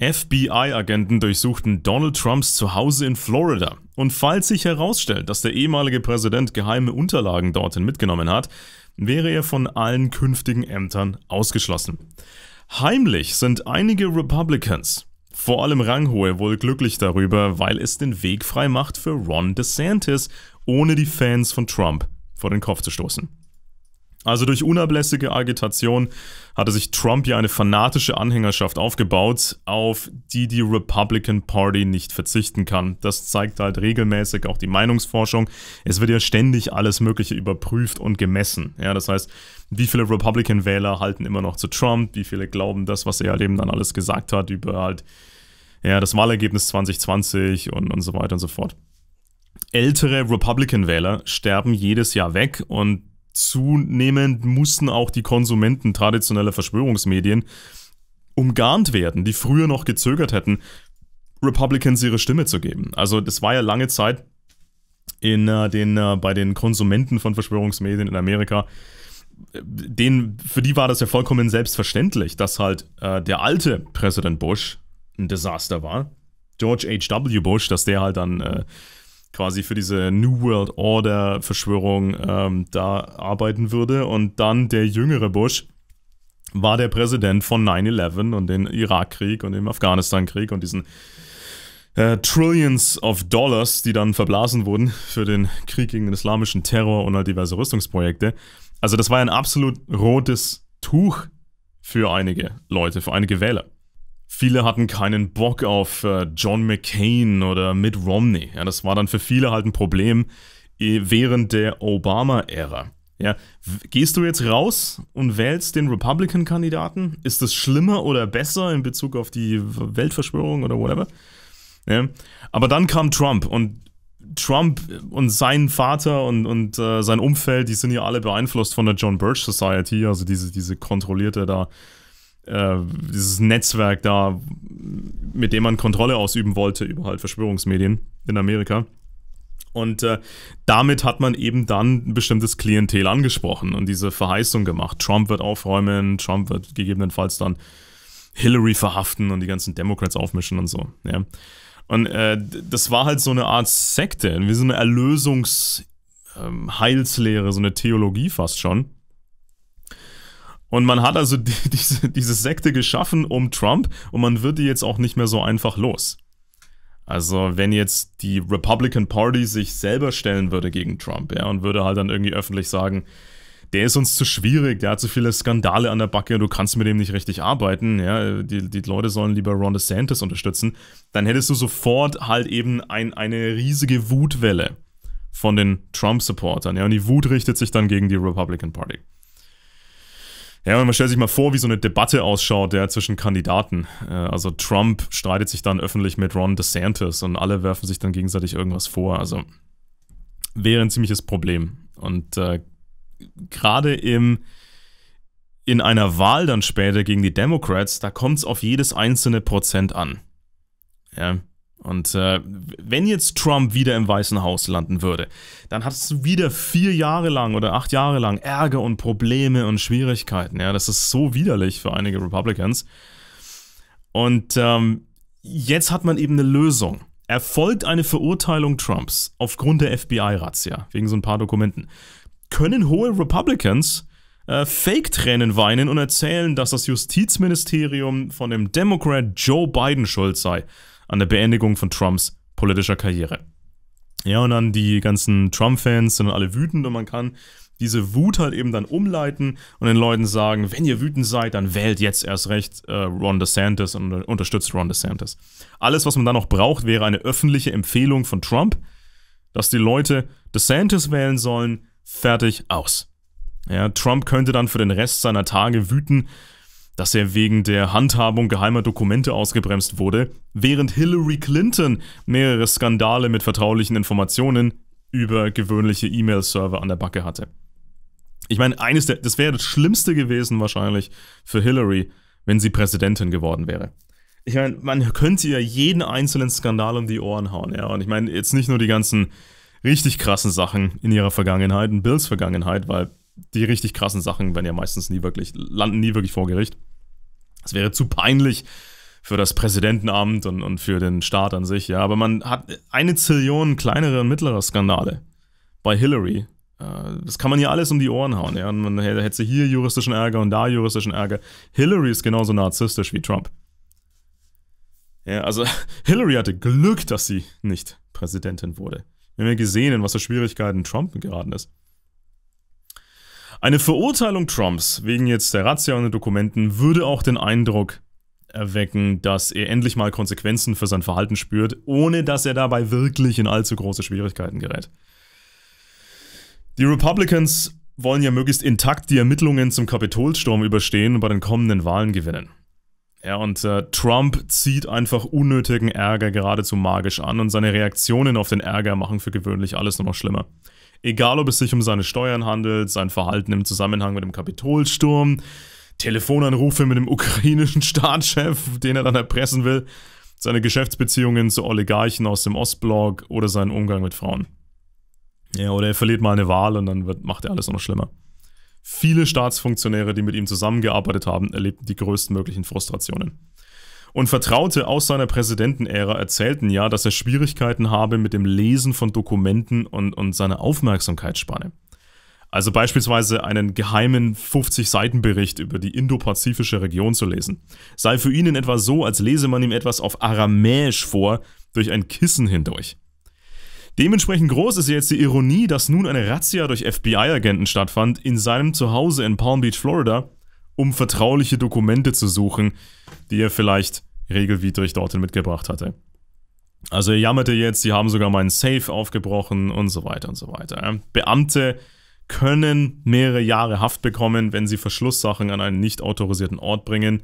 FBI-Agenten durchsuchten Donald Trumps Zuhause in Florida. Und falls sich herausstellt, dass der ehemalige Präsident geheime Unterlagen dorthin mitgenommen hat, wäre er von allen künftigen Ämtern ausgeschlossen. Heimlich sind einige Republicans, vor allem Ranghohe, wohl glücklich darüber, weil es den Weg frei macht für Ron DeSantis, ohne die Fans von Trump vor den Kopf zu stoßen. Also durch unablässige Agitation hatte sich Trump ja eine fanatische Anhängerschaft aufgebaut, auf die die Republican Party nicht verzichten kann. Das zeigt halt regelmäßig auch die Meinungsforschung. Es wird ja ständig alles Mögliche überprüft und gemessen. Ja, das heißt, wie viele Republican-Wähler halten immer noch zu Trump, wie viele glauben das, was er halt eben dann alles gesagt hat über halt ja, das Wahlergebnis 2020 und, und so weiter und so fort. Ältere Republican-Wähler sterben jedes Jahr weg und zunehmend mussten auch die Konsumenten traditioneller Verschwörungsmedien umgarnt werden, die früher noch gezögert hätten, Republicans ihre Stimme zu geben. Also das war ja lange Zeit in äh, den äh, bei den Konsumenten von Verschwörungsmedien in Amerika den, für die war das ja vollkommen selbstverständlich, dass halt äh, der alte Präsident Bush ein Desaster war. George H.W. Bush, dass der halt dann äh, quasi für diese New World Order Verschwörung ähm, da arbeiten würde. Und dann der jüngere Bush war der Präsident von 9-11 und dem Irakkrieg und dem Afghanistankrieg und diesen äh, Trillions of Dollars, die dann verblasen wurden für den Krieg gegen den islamischen Terror und halt diverse Rüstungsprojekte. Also das war ein absolut rotes Tuch für einige Leute, für einige Wähler. Viele hatten keinen Bock auf äh, John McCain oder Mitt Romney. Ja, das war dann für viele halt ein Problem eh, während der Obama-Ära. Ja, gehst du jetzt raus und wählst den Republican-Kandidaten? Ist das schlimmer oder besser in Bezug auf die Weltverschwörung oder whatever? Ja, aber dann kam Trump und Trump und sein Vater und, und äh, sein Umfeld, die sind ja alle beeinflusst von der John Birch Society, also diese, diese kontrollierte da äh, dieses Netzwerk da, mit dem man Kontrolle ausüben wollte über halt Verschwörungsmedien in Amerika. Und äh, damit hat man eben dann ein bestimmtes Klientel angesprochen und diese Verheißung gemacht. Trump wird aufräumen, Trump wird gegebenenfalls dann Hillary verhaften und die ganzen Democrats aufmischen und so. Ja. Und äh, das war halt so eine Art Sekte, wie so eine Erlösungsheilslehre, ähm, so eine Theologie fast schon, und man hat also die, diese, diese Sekte geschaffen um Trump und man wird die jetzt auch nicht mehr so einfach los. Also wenn jetzt die Republican Party sich selber stellen würde gegen Trump, ja, und würde halt dann irgendwie öffentlich sagen, der ist uns zu schwierig, der hat zu viele Skandale an der Backe, du kannst mit dem nicht richtig arbeiten, ja, die, die Leute sollen lieber Ron DeSantis unterstützen, dann hättest du sofort halt eben ein, eine riesige Wutwelle von den Trump-Supportern, ja, und die Wut richtet sich dann gegen die Republican Party. Ja, und man stellt sich mal vor, wie so eine Debatte ausschaut ja, zwischen Kandidaten. Äh, also Trump streitet sich dann öffentlich mit Ron DeSantis und alle werfen sich dann gegenseitig irgendwas vor. Also wäre ein ziemliches Problem. Und äh, gerade im in einer Wahl dann später gegen die Democrats, da kommt es auf jedes einzelne Prozent an. Ja, und äh, wenn jetzt Trump wieder im Weißen Haus landen würde, dann hat es wieder vier Jahre lang oder acht Jahre lang Ärger und Probleme und Schwierigkeiten. Ja, das ist so widerlich für einige Republicans. Und ähm, jetzt hat man eben eine Lösung. Erfolgt eine Verurteilung Trumps aufgrund der FBI-Razzia, wegen so ein paar Dokumenten, können hohe Republicans äh, Fake-Tränen weinen und erzählen, dass das Justizministerium von dem Democrat Joe Biden schuld sei an der Beendigung von Trumps politischer Karriere. Ja, und dann die ganzen Trump-Fans sind alle wütend und man kann diese Wut halt eben dann umleiten und den Leuten sagen, wenn ihr wütend seid, dann wählt jetzt erst recht äh, Ron DeSantis und unterstützt Ron DeSantis. Alles, was man dann noch braucht, wäre eine öffentliche Empfehlung von Trump, dass die Leute DeSantis wählen sollen, fertig, aus. Ja, Trump könnte dann für den Rest seiner Tage wüten dass er wegen der Handhabung geheimer Dokumente ausgebremst wurde, während Hillary Clinton mehrere Skandale mit vertraulichen Informationen über gewöhnliche E-Mail-Server an der Backe hatte. Ich meine, eines der, das wäre das Schlimmste gewesen wahrscheinlich für Hillary, wenn sie Präsidentin geworden wäre. Ich meine, man könnte ihr jeden einzelnen Skandal um die Ohren hauen, ja. Und ich meine, jetzt nicht nur die ganzen richtig krassen Sachen in ihrer Vergangenheit in Bills Vergangenheit, weil die richtig krassen Sachen werden ja meistens nie wirklich, landen nie wirklich vor Gericht. Es wäre zu peinlich für das Präsidentenamt und, und für den Staat an sich, ja. Aber man hat eine Zillion kleinere und mittlere Skandale bei Hillary. Äh, das kann man hier alles um die Ohren hauen, ja. Und man hätte sie hier juristischen Ärger und da juristischen Ärger. Hillary ist genauso narzisstisch wie Trump. Ja, also Hillary hatte Glück, dass sie nicht Präsidentin wurde. Wir haben ja gesehen, in was für Schwierigkeiten Trump geraten ist. Eine Verurteilung Trumps wegen jetzt der Razzia und der Dokumenten würde auch den Eindruck erwecken, dass er endlich mal Konsequenzen für sein Verhalten spürt, ohne dass er dabei wirklich in allzu große Schwierigkeiten gerät. Die Republicans wollen ja möglichst intakt die Ermittlungen zum Kapitolsturm überstehen und bei den kommenden Wahlen gewinnen. Ja, und äh, Trump zieht einfach unnötigen Ärger geradezu magisch an und seine Reaktionen auf den Ärger machen für gewöhnlich alles nur noch schlimmer. Egal, ob es sich um seine Steuern handelt, sein Verhalten im Zusammenhang mit dem Kapitolsturm, Telefonanrufe mit dem ukrainischen Staatschef, den er dann erpressen will, seine Geschäftsbeziehungen zu Oligarchen aus dem Ostblock oder seinen Umgang mit Frauen. Ja, oder er verliert mal eine Wahl und dann wird, macht er alles noch schlimmer. Viele Staatsfunktionäre, die mit ihm zusammengearbeitet haben, erlebten die größtmöglichen Frustrationen. Und Vertraute aus seiner Präsidentenära erzählten ja, dass er Schwierigkeiten habe mit dem Lesen von Dokumenten und, und seiner Aufmerksamkeitsspanne. Also beispielsweise einen geheimen 50-Seiten-Bericht über die indopazifische Region zu lesen. Sei für ihn in etwa so, als lese man ihm etwas auf Aramäisch vor, durch ein Kissen hindurch. Dementsprechend groß ist jetzt die Ironie, dass nun eine Razzia durch FBI-Agenten stattfand in seinem Zuhause in Palm Beach, Florida, um vertrauliche Dokumente zu suchen, die er vielleicht regelwidrig dorthin mitgebracht hatte. Also er jammerte jetzt, sie haben sogar meinen Safe aufgebrochen und so weiter und so weiter. Beamte können mehrere Jahre Haft bekommen, wenn sie Verschlusssachen an einen nicht autorisierten Ort bringen.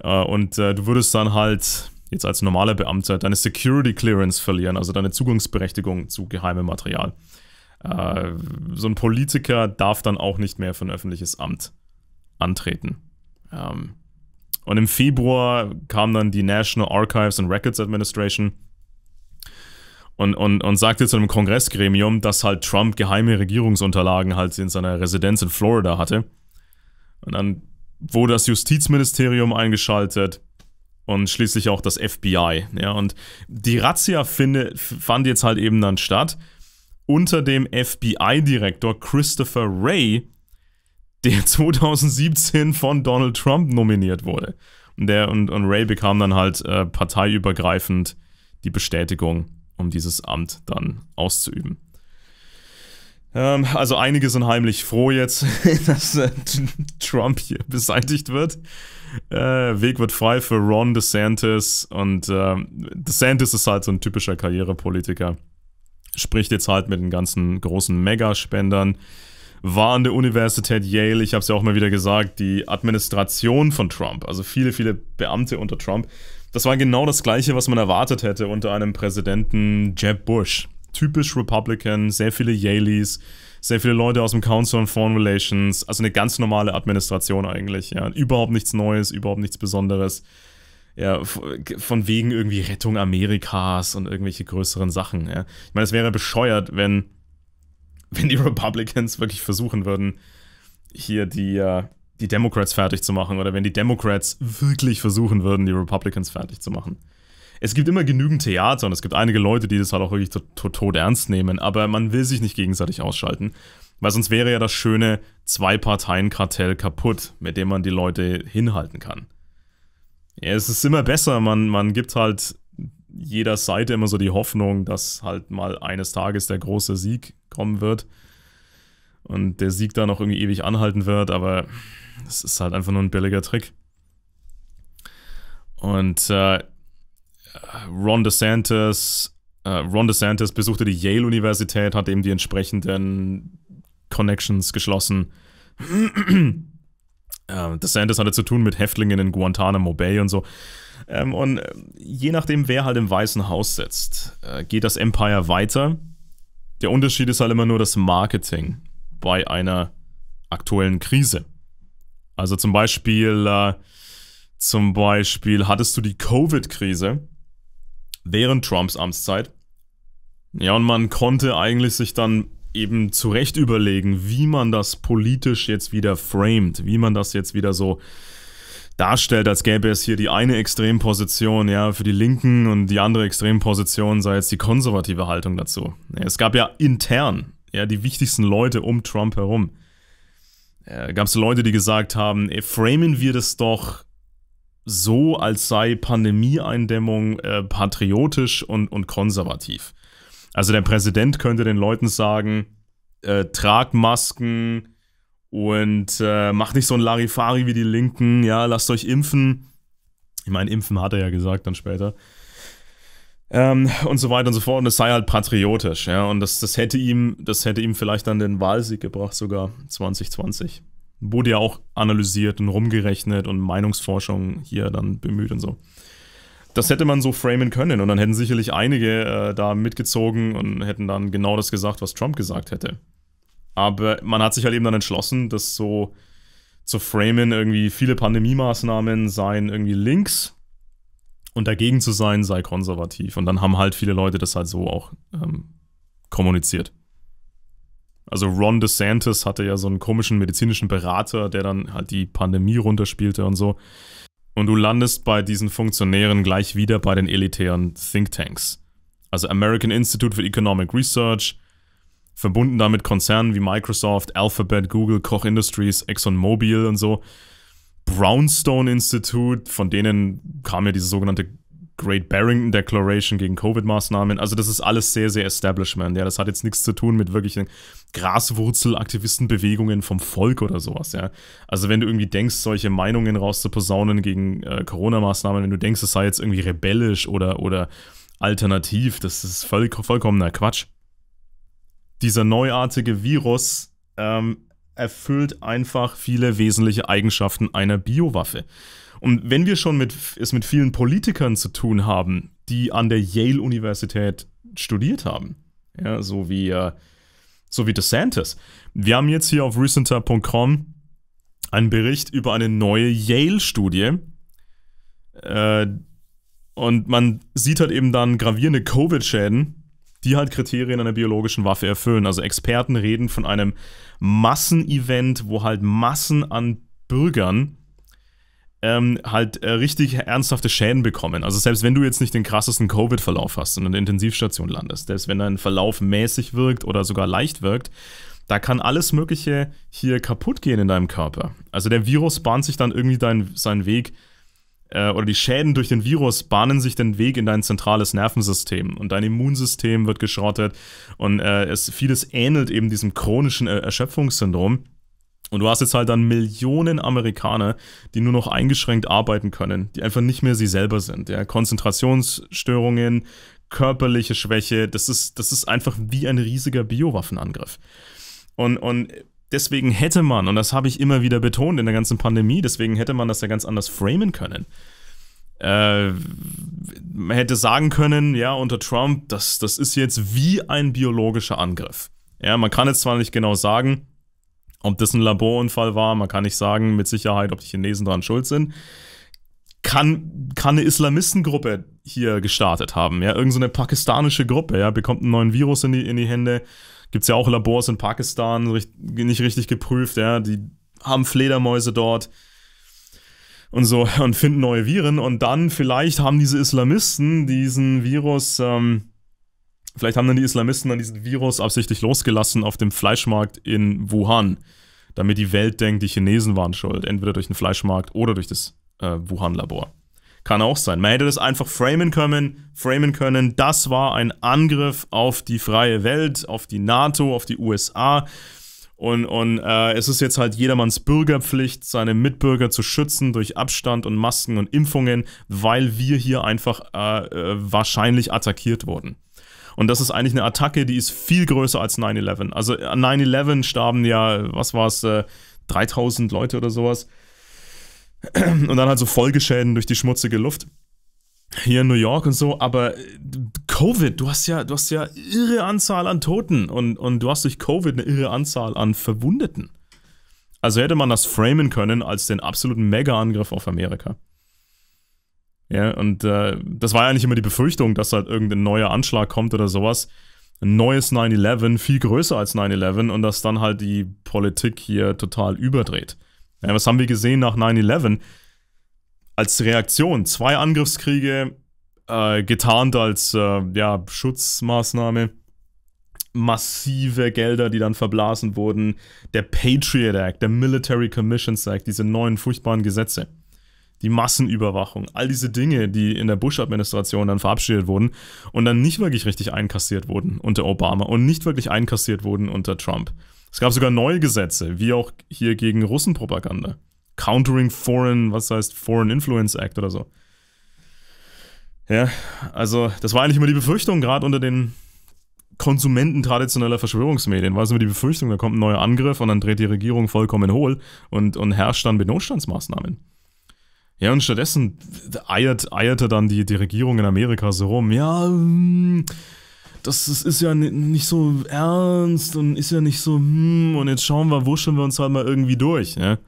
Äh, und äh, du würdest dann halt jetzt als normaler Beamter deine Security Clearance verlieren, also deine Zugangsberechtigung zu geheimem Material. Äh, so ein Politiker darf dann auch nicht mehr für ein öffentliches Amt antreten. Ähm, und im Februar kam dann die National Archives and Records Administration und, und, und sagte zu einem Kongressgremium, dass halt Trump geheime Regierungsunterlagen halt in seiner Residenz in Florida hatte. Und dann wurde das Justizministerium eingeschaltet und schließlich auch das FBI. Ja, und die Razzia finde, fand jetzt halt eben dann statt unter dem FBI-Direktor Christopher Wray, der 2017 von Donald Trump nominiert wurde. Und, der, und, und Ray bekam dann halt äh, parteiübergreifend die Bestätigung, um dieses Amt dann auszuüben. Ähm, also einige sind heimlich froh jetzt, dass äh, Trump hier beseitigt wird. Äh, Weg wird frei für Ron DeSantis und ähm, DeSantis ist halt so ein typischer Karrierepolitiker. Spricht jetzt halt mit den ganzen großen Megaspendern. spendern war an der Universität Yale, ich habe es ja auch mal wieder gesagt, die Administration von Trump, also viele, viele Beamte unter Trump, das war genau das gleiche, was man erwartet hätte unter einem Präsidenten Jeb Bush. Typisch Republican, sehr viele Yaleys, sehr viele Leute aus dem Council on Foreign Relations, also eine ganz normale Administration eigentlich, ja. Überhaupt nichts Neues, überhaupt nichts Besonderes. Ja, von wegen irgendwie Rettung Amerikas und irgendwelche größeren Sachen, ja. Ich meine, es wäre bescheuert, wenn wenn die Republicans wirklich versuchen würden, hier die, äh, die Democrats fertig zu machen oder wenn die Democrats wirklich versuchen würden, die Republicans fertig zu machen. Es gibt immer genügend Theater und es gibt einige Leute, die das halt auch wirklich tot ernst nehmen, aber man will sich nicht gegenseitig ausschalten, weil sonst wäre ja das schöne Zwei-Parteien-Kartell kaputt, mit dem man die Leute hinhalten kann. Ja, es ist immer besser, man, man gibt halt jeder Seite immer so die Hoffnung, dass halt mal eines Tages der große Sieg kommen wird. Und der Sieg da noch irgendwie ewig anhalten wird, aber es ist halt einfach nur ein billiger Trick. Und äh, Ron DeSantis, äh, Ron DeSantis besuchte die Yale-Universität, hat eben die entsprechenden Connections geschlossen. Äh, DeSantis hatte zu tun mit Häftlingen in Guantanamo Bay und so. Ähm, und äh, je nachdem, wer halt im Weißen Haus sitzt, äh, geht das Empire weiter. Der Unterschied ist halt immer nur das Marketing bei einer aktuellen Krise. Also zum Beispiel, äh, zum Beispiel hattest du die Covid-Krise während Trumps Amtszeit. Ja, und man konnte eigentlich sich dann eben zu Recht überlegen, wie man das politisch jetzt wieder framed, wie man das jetzt wieder so darstellt, als gäbe es hier die eine Extremposition ja, für die Linken und die andere Extremposition sei jetzt die konservative Haltung dazu. Es gab ja intern ja, die wichtigsten Leute um Trump herum. Äh, gab es Leute, die gesagt haben, ey, framen wir das doch so, als sei Pandemieeindämmung äh, patriotisch und, und konservativ. Also der Präsident könnte den Leuten sagen, äh, trag Masken und äh, macht nicht so ein Larifari wie die Linken, ja, lasst euch impfen. Ich meine, impfen hat er ja gesagt dann später. Ähm, und so weiter und so fort. Und es sei halt patriotisch, ja. Und das, das hätte ihm, das hätte ihm vielleicht dann den Wahlsieg gebracht, sogar 2020. Wurde ja auch analysiert und rumgerechnet und Meinungsforschung hier dann bemüht und so das hätte man so framen können und dann hätten sicherlich einige äh, da mitgezogen und hätten dann genau das gesagt, was Trump gesagt hätte. Aber man hat sich halt eben dann entschlossen, das so zu framen, irgendwie viele Pandemie-Maßnahmen seien irgendwie links und dagegen zu sein sei konservativ. Und dann haben halt viele Leute das halt so auch ähm, kommuniziert. Also Ron DeSantis hatte ja so einen komischen medizinischen Berater, der dann halt die Pandemie runterspielte und so. Und du landest bei diesen Funktionären gleich wieder bei den elitären Thinktanks. Also American Institute for Economic Research, verbunden damit Konzernen wie Microsoft, Alphabet, Google, Koch Industries, ExxonMobil und so. Brownstone Institute, von denen kam ja diese sogenannte Great Barrington Declaration gegen Covid-Maßnahmen. Also das ist alles sehr, sehr Establishment. Ja, das hat jetzt nichts zu tun mit wirklichen Graswurzel-Aktivistenbewegungen vom Volk oder sowas. Ja, also wenn du irgendwie denkst, solche Meinungen rauszuposaunen gegen äh, Corona-Maßnahmen, wenn du denkst, es sei jetzt irgendwie rebellisch oder oder alternativ, das ist voll, vollkommener Quatsch. Dieser neuartige Virus ähm, erfüllt einfach viele wesentliche Eigenschaften einer Biowaffe. Und wenn wir schon mit, es mit vielen Politikern zu tun haben, die an der Yale-Universität studiert haben, ja, so wie, äh, so wie DeSantis. Wir haben jetzt hier auf recenter.com einen Bericht über eine neue Yale-Studie. Äh, und man sieht halt eben dann gravierende Covid-Schäden, die halt Kriterien einer biologischen Waffe erfüllen. Also Experten reden von einem Massenevent, wo halt Massen an Bürgern ähm, halt äh, richtig ernsthafte Schäden bekommen. Also selbst wenn du jetzt nicht den krassesten Covid-Verlauf hast und in der Intensivstation landest, selbst wenn dein Verlauf mäßig wirkt oder sogar leicht wirkt, da kann alles Mögliche hier kaputt gehen in deinem Körper. Also der Virus bahnt sich dann irgendwie dein, seinen Weg äh, oder die Schäden durch den Virus bahnen sich den Weg in dein zentrales Nervensystem und dein Immunsystem wird geschrottet und äh, es, vieles ähnelt eben diesem chronischen äh, Erschöpfungssyndrom. Und du hast jetzt halt dann Millionen Amerikaner, die nur noch eingeschränkt arbeiten können, die einfach nicht mehr sie selber sind. Ja? Konzentrationsstörungen, körperliche Schwäche, das ist, das ist einfach wie ein riesiger Biowaffenangriff. Und, und deswegen hätte man, und das habe ich immer wieder betont in der ganzen Pandemie, deswegen hätte man das ja ganz anders framen können. Äh, man hätte sagen können, ja, unter Trump, das, das ist jetzt wie ein biologischer Angriff. Ja, man kann jetzt zwar nicht genau sagen, ob das ein Laborunfall war, man kann nicht sagen mit Sicherheit, ob die Chinesen daran schuld sind. Kann, kann eine Islamistengruppe hier gestartet haben, ja, irgendeine so eine pakistanische Gruppe, ja, bekommt einen neuen Virus in die, in die Hände. Gibt es ja auch Labors in Pakistan, nicht richtig geprüft, ja, die haben Fledermäuse dort und so und finden neue Viren und dann vielleicht haben diese Islamisten diesen Virus ähm, Vielleicht haben dann die Islamisten dann diesen Virus absichtlich losgelassen auf dem Fleischmarkt in Wuhan, damit die Welt denkt, die Chinesen waren schuld, entweder durch den Fleischmarkt oder durch das äh, Wuhan-Labor. Kann auch sein. Man hätte das einfach framen können, framen können. Das war ein Angriff auf die freie Welt, auf die NATO, auf die USA. Und, und äh, es ist jetzt halt jedermanns Bürgerpflicht, seine Mitbürger zu schützen durch Abstand und Masken und Impfungen, weil wir hier einfach äh, äh wahrscheinlich attackiert wurden. Und das ist eigentlich eine Attacke, die ist viel größer als 9-11. Also an äh, 9-11 starben ja, was war es, äh, 3000 Leute oder sowas. Und dann halt so Folgeschäden durch die schmutzige Luft. Hier in New York und so, aber äh, Covid, du hast ja, du hast ja irre Anzahl an Toten und, und du hast durch Covid eine irre Anzahl an Verwundeten. Also hätte man das framen können als den absoluten Mega-Angriff auf Amerika. Ja, und äh, das war ja nicht immer die Befürchtung, dass halt irgendein neuer Anschlag kommt oder sowas. Ein neues 9-11, viel größer als 9-11 und dass dann halt die Politik hier total überdreht. Ja, was haben wir gesehen nach 9-11? Als Reaktion zwei Angriffskriege, äh, getarnt als äh, ja, Schutzmaßnahme, massive Gelder, die dann verblasen wurden, der Patriot Act, der Military Commissions Act, diese neuen furchtbaren Gesetze die Massenüberwachung, all diese Dinge, die in der Bush-Administration dann verabschiedet wurden und dann nicht wirklich richtig einkassiert wurden unter Obama und nicht wirklich einkassiert wurden unter Trump. Es gab sogar neue Gesetze, wie auch hier gegen Russenpropaganda. Countering Foreign, was heißt Foreign Influence Act oder so. Ja, also das war eigentlich immer die Befürchtung, gerade unter den Konsumenten traditioneller Verschwörungsmedien, war es immer die Befürchtung, da kommt ein neuer Angriff und dann dreht die Regierung vollkommen hohl und, und herrscht dann mit Notstandsmaßnahmen. Ja, und stattdessen eiert, eierte dann die, die Regierung in Amerika so rum. Ja, das, hm, das ist ja nicht so ernst und ist ja nicht so, hm, und jetzt schauen wir, wuscheln wir uns halt mal irgendwie durch. Ja?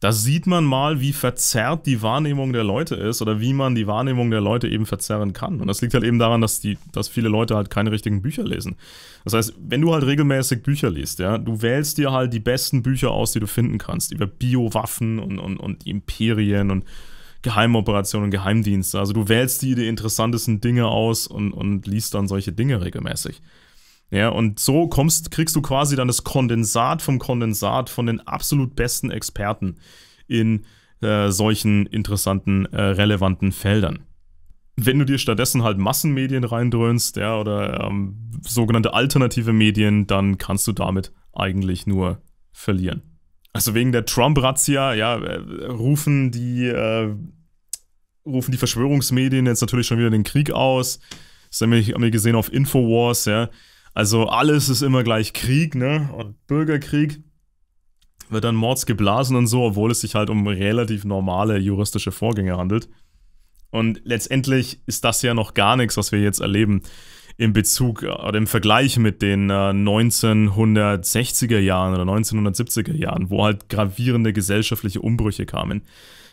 da sieht man mal, wie verzerrt die Wahrnehmung der Leute ist oder wie man die Wahrnehmung der Leute eben verzerren kann. Und das liegt halt eben daran, dass, die, dass viele Leute halt keine richtigen Bücher lesen. Das heißt, wenn du halt regelmäßig Bücher liest, ja, du wählst dir halt die besten Bücher aus, die du finden kannst, über Biowaffen und, und, und Imperien und Geheimoperationen und Geheimdienste. Also du wählst dir die interessantesten Dinge aus und, und liest dann solche Dinge regelmäßig. Ja, und so kommst, kriegst du quasi dann das Kondensat vom Kondensat von den absolut besten Experten in äh, solchen interessanten, äh, relevanten Feldern. Wenn du dir stattdessen halt Massenmedien reindröhnst, ja, oder ähm, sogenannte alternative Medien, dann kannst du damit eigentlich nur verlieren. Also wegen der Trump-Razzia, ja, äh, rufen die äh, rufen die Verschwörungsmedien jetzt natürlich schon wieder den Krieg aus. Das haben wir, haben wir gesehen auf Infowars, ja also alles ist immer gleich Krieg, ne? Und Bürgerkrieg wird dann Mords geblasen und so, obwohl es sich halt um relativ normale juristische Vorgänge handelt. Und letztendlich ist das ja noch gar nichts, was wir jetzt erleben im Bezug äh, oder im Vergleich mit den äh, 1960er Jahren oder 1970er Jahren, wo halt gravierende gesellschaftliche Umbrüche kamen.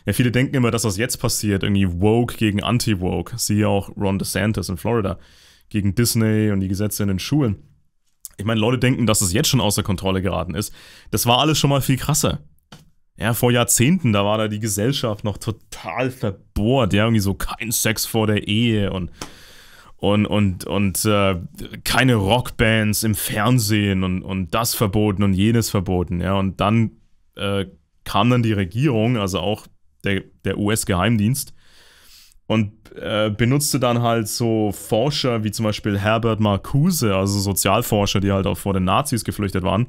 Ja, viele denken immer, dass was jetzt passiert, irgendwie woke gegen anti-woke, siehe auch Ron DeSantis in Florida gegen Disney und die Gesetze in den Schulen. Ich meine, Leute denken, dass es jetzt schon außer Kontrolle geraten ist. Das war alles schon mal viel krasser. Ja, vor Jahrzehnten, da war da die Gesellschaft noch total verbohrt. Ja, irgendwie so kein Sex vor der Ehe und, und, und, und äh, keine Rockbands im Fernsehen und, und das verboten und jenes verboten. Ja, und dann äh, kam dann die Regierung, also auch der, der US-Geheimdienst, und äh, benutzte dann halt so Forscher wie zum Beispiel Herbert Marcuse, also Sozialforscher, die halt auch vor den Nazis geflüchtet waren.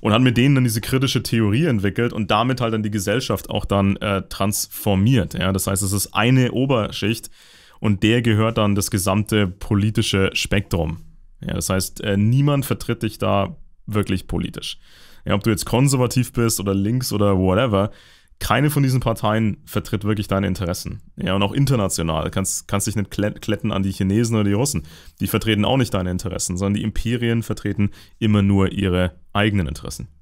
Und hat mit denen dann diese kritische Theorie entwickelt und damit halt dann die Gesellschaft auch dann äh, transformiert. Ja? Das heißt, es ist eine Oberschicht und der gehört dann das gesamte politische Spektrum. Ja? Das heißt, äh, niemand vertritt dich da wirklich politisch. Ja, ob du jetzt konservativ bist oder links oder whatever, keine von diesen Parteien vertritt wirklich deine Interessen. Ja, und auch international. kannst, kannst dich nicht kletten an die Chinesen oder die Russen. Die vertreten auch nicht deine Interessen, sondern die Imperien vertreten immer nur ihre eigenen Interessen.